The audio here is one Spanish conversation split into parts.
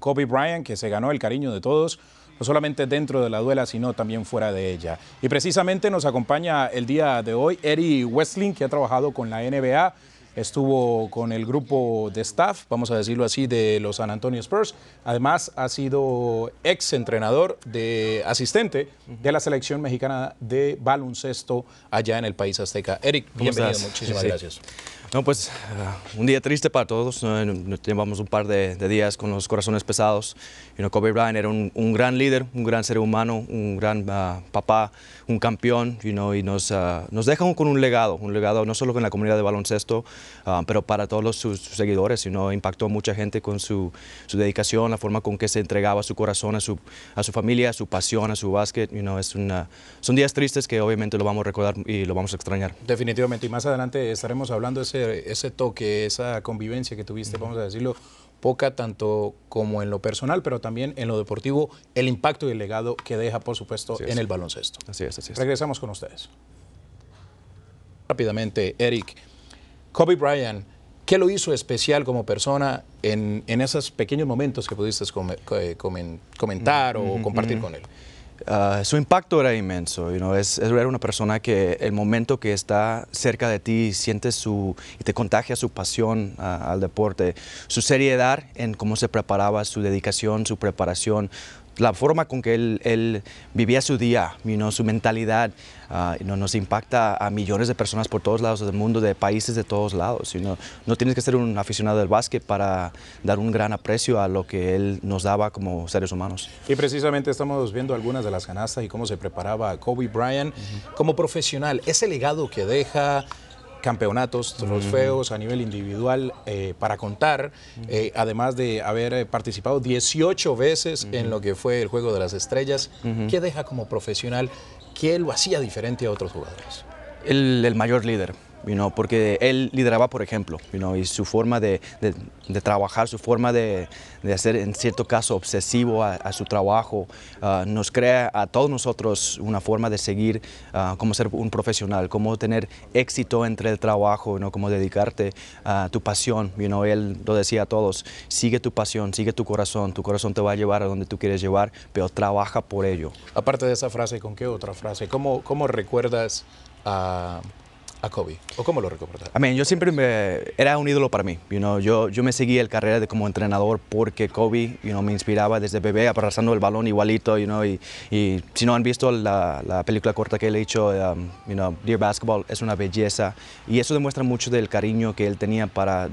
Kobe Bryant, que se ganó el cariño de todos, no solamente dentro de la duela, sino también fuera de ella. Y precisamente nos acompaña el día de hoy Eric Westling, que ha trabajado con la NBA, estuvo con el grupo de staff, vamos a decirlo así, de los San Antonio Spurs. Además, ha sido ex entrenador de asistente de la selección mexicana de baloncesto allá en el país azteca. Eric, bienvenido, muchísimas gracias. No, pues eh, un día triste para todos. Llevamos un par de, días con los corazones pesados. Kobe Bryant era un, gran líder, un gran ser humano, un gran ah, papá, un campeón. y nos, ah, nos deja con un legado, un legado no solo con la comunidad de baloncesto, ah, pero para todos sus, seguidores. impactó a mucha gente con su, dedicación, la forma con que se entregaba su corazón a su, a su familia, a su pasión, a su básquet. es una, son días tristes que obviamente lo vamos a recordar y lo vamos a extrañar. Definitivamente. Y más adelante estaremos hablando de ese ese, toque, esa convivencia que tuviste, vamos a decirlo, poca tanto como en lo personal, pero también en lo deportivo, el impacto y el legado que deja, por supuesto, en el baloncesto. Así es, así es. Regresamos con ustedes. Rápidamente, Eric, Kobe Bryant, ¿qué lo hizo especial como persona en, esos pequeños momentos que pudiste eh, comentar o compartir con él? Ah, su impacto era inmenso, es, era una persona que el momento que está cerca de ti siente su, y te contagia su pasión ah, al deporte, su seriedad en cómo se preparaba, su dedicación, su preparación, la forma con que él, vivía su día, su mentalidad, ah, nos impacta a millones de personas por todos lados del mundo, de países de todos lados. No tienes que ser un aficionado del básquet para dar un gran aprecio a lo que él nos daba como seres humanos. Y precisamente estamos viendo algunas de las canastas y cómo se preparaba Kobe Bryant como profesional. Ese legado que deja campeonatos, trofeos a nivel individual eh, para contar, eh, además de haber eh, participado 18 veces en lo que fue el Juego de las Estrellas. ¿Qué deja como profesional? ¿Qué lo hacía diferente a otros jugadores? el mayor líder porque él lideraba, por ejemplo, you y su forma de, de, trabajar, su forma de, de, hacer, en cierto caso, obsesivo a, su trabajo, ah, nos crea a todos nosotros una forma de seguir como ah, cómo ser un profesional, cómo tener éxito entre el trabajo, ¿no? cómo dedicarte a tu pasión. You él lo decía a todos, sigue tu pasión, sigue tu corazón, tu corazón te va a llevar a donde tú quieres llevar, pero trabaja por ello. Aparte de esa frase, ¿con qué otra frase? ¿Cómo, cómo recuerdas a... Ah, a Kobe? ¿O cómo lo recordaste? A yo siempre era un ídolo para mí. You know? yo, yo me seguí el carrera de como entrenador porque Kobe you me inspiraba desde bebé abrazando el balón igualito. You know? y, y, si no han visto la, la, película corta que él ha hecho, um, you know, Dear Basketball, es una belleza. Y eso demuestra mucho del cariño que él tenía para,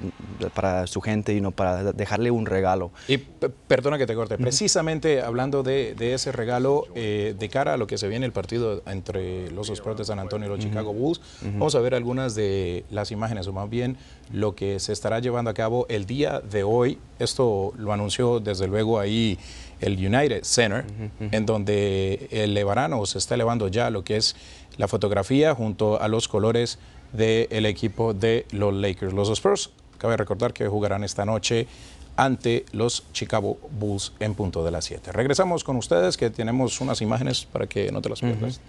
para su gente you know, para dejarle un regalo. Y perdona que te corte. Precisamente hablando de, ese regalo, eh, de cara a lo que se viene el partido entre los Spurs de San Antonio y los Chicago Bulls, vamos a ver algunas de las imágenes, o más bien lo que se estará llevando a cabo el día de hoy. Esto lo anunció desde luego ahí el United Center, en donde elevarán o se está elevando ya lo que es la fotografía junto a los colores del equipo de los Lakers. Los Spurs, cabe recordar que jugarán esta noche ante los Chicago Bulls en punto de las 7. Regresamos con ustedes que tenemos unas imágenes para que no te las pierdas.